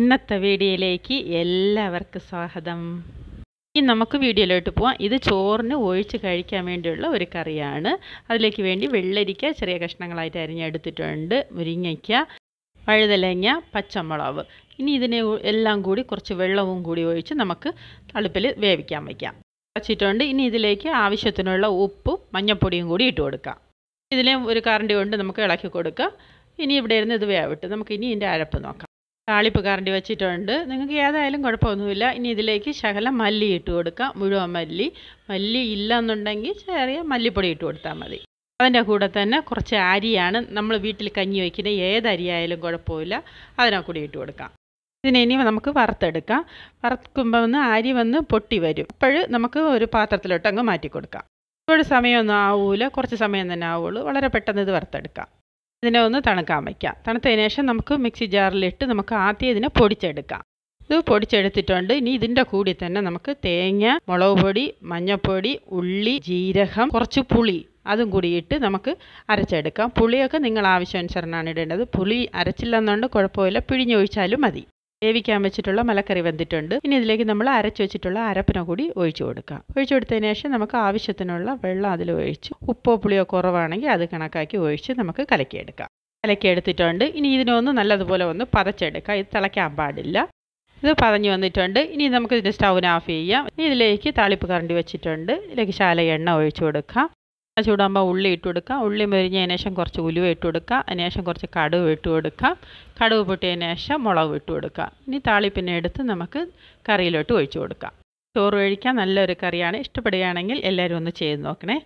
ഇന്നത്തെ വീഡിയോയിലേക്ക് എല്ലാവർക്കും സ്വാഗതം ഇനി നമുക്ക് വീഡിയോയിലോട്ട് പോവാം ഇത് ചോറിന് ഒഴിച്ച് കഴിക്കാൻ വേണ്ടിയുള്ള ഒരു കറിയാണ് അതിലേക്ക് വേണ്ടി വെള്ളരിക്ക ചെറിയ കഷ്ണങ്ങളായിട്ട് അരിഞ്ഞെടുത്തിട്ടുണ്ട് മുരിങ്ങയ്ക്ക വഴുതലങ്ങ പച്ചമുളക് ഇനി ഇതിനെ എല്ലാം കൂടി കുറച്ച് വെള്ളവും കൂടി ഒഴിച്ച് നമുക്ക് തളുപ്പിൽ വേവിക്കാൻ വയ്ക്കാം വച്ചിട്ടുണ്ട് ഇനി ഇതിലേക്ക് ആവശ്യത്തിനുള്ള ഉപ്പും മഞ്ഞൾപ്പൊടിയും കൂടി ഇട്ട് കൊടുക്കാം ഇതിലെ ഒരു കറണ്ടി കൊണ്ട് നമുക്ക് ഇളക്കി കൊടുക്കുക ഇനി ഇവിടെ ഇരുന്ന് ഇത് വേവിട്ട് നമുക്ക് ഇനി ഇതിൻ്റെ അരപ്പ് നോക്കാം താളിപ്പ് കറണ്ടി വെച്ചിട്ടുണ്ട് നിങ്ങൾക്ക് ഏതായാലും കുഴപ്പമൊന്നുമില്ല ഇനി ഇതിലേക്ക് ശകലം മല്ലി ഇട്ട് കൊടുക്കാം മുഴുവൻ മല്ലി മല്ലി ഇല്ലെന്നുണ്ടെങ്കിൽ ചെറിയ മല്ലിപ്പൊടി ഇട്ട് കൊടുത്താൽ മതി അതിൻ്റെ കൂടെ തന്നെ കുറച്ച് അരിയാണ് നമ്മൾ വീട്ടിൽ കഞ്ഞി വയ്ക്കുന്ന ഏത് കുഴപ്പമില്ല അതിനെ കൂടി ഇട്ട് കൊടുക്കാം ഇതിനെ ഇനി നമുക്ക് വറുത്തെടുക്കാം വറുക്കുമ്പോൾ വന്ന് അരി വന്ന് പൊട്ടി വരും അപ്പോൾ നമുക്ക് ഒരു പാത്രത്തിലോട്ട് അങ്ങ് മാറ്റി കൊടുക്കാം ഇപ്പോൾ സമയമൊന്നും ആവൂല കുറച്ച് സമയം തന്നെ ആവുള്ളൂ വളരെ പെട്ടെന്ന് ഇത് വറുത്തെടുക്കാം ഇതിനെ ഒന്ന് തണുക്കാൻ വയ്ക്കാം തണുത്തതിന് ശേഷം നമുക്ക് മിക്സി ജാറിലിട്ട് നമുക്ക് ആദ്യം ഇതിനെ പൊടിച്ചെടുക്കാം ഇത് പൊടിച്ചെടുത്തിട്ടുണ്ട് ഇനി ഇതിൻ്റെ കൂടി തന്നെ നമുക്ക് തേങ്ങ മുളക് പൊടി മഞ്ഞൾപ്പൊടി ഉള്ളി ജീരകം കുറച്ച് പുളി അതും കൂടി ഇട്ട് നമുക്ക് അരച്ചെടുക്കാം പുളിയൊക്കെ നിങ്ങൾ ആവശ്യാനുസരണമാണ് ഇടേണ്ടത് പുളി അരച്ചില്ലെന്നുണ്ട് കുഴപ്പമില്ല പിഴിഞ്ഞൊഴിച്ചാലും മതി വേവിക്കാൻ വെച്ചിട്ടുള്ള മലക്കറി വെന്തിട്ടുണ്ട് ഇനി ഇതിലേക്ക് നമ്മൾ അരച്ചു വെച്ചിട്ടുള്ള അരപ്പിനെ കൂടി ഒഴിച്ചു കൊടുക്കാം ഒഴിച്ചു കൊടുത്തതിന് ശേഷം നമുക്ക് ആവശ്യത്തിനുള്ള വെള്ളം അതിൽ ഒഴിച്ച് ഉപ്പോ പുളിയോ കുറവാണെങ്കിൽ അത് കണക്കാക്കി ഒഴിച്ച് നമുക്ക് കലക്കിയെടുക്കാം കലക്കിയെടുത്തിട്ടുണ്ട് ഇനി ഇതിനൊന്ന് നല്ലതുപോലെ ഒന്ന് പതച്ചെടുക്കാം ഇത് തിളയ്ക്കാൻ പാടില്ല ഇത് പതഞ്ഞു വന്നിട്ടുണ്ട് ഇനി നമുക്ക് ഇതിൻ്റെ സ്റ്റൗവിന് ഓഫ് ചെയ്യാം ഇനി ഇതിലേക്ക് താളിപ്പ് കറണ്ടി വെച്ചിട്ടുണ്ട് ഇതിലേക്ക് ശാല എണ്ണ ഒഴിച്ചു കൊടുക്കാം ചൂടാകുമ്പോൾ ഉള്ളി ഇട്ട് കൊടുക്കുക ഉള്ളി മുരിഞ്ഞതിന് ശേഷം കുറച്ച് ഉലുവ ഇട്ട് കൊടുക്കുക അതിനുശേഷം കുറച്ച് കടുവ് ഇട്ട് കൊടുക്കുക കടുവ് പൊട്ടിയതിന് ശേഷം മുളക് ഇട്ട് കൊടുക്കുക ഇനി താളിപ്പിന്നെ എടുത്ത് നമുക്ക് കറിയിലോട്ട് ഒഴിച്ചു കൊടുക്കാം ചോറ് കഴിക്കാൻ നല്ലൊരു കറിയാണ് ഇഷ്ടപ്പെടുകയാണെങ്കിൽ എല്ലാവരും ഒന്ന് ചെയ്ത് നോക്കണേ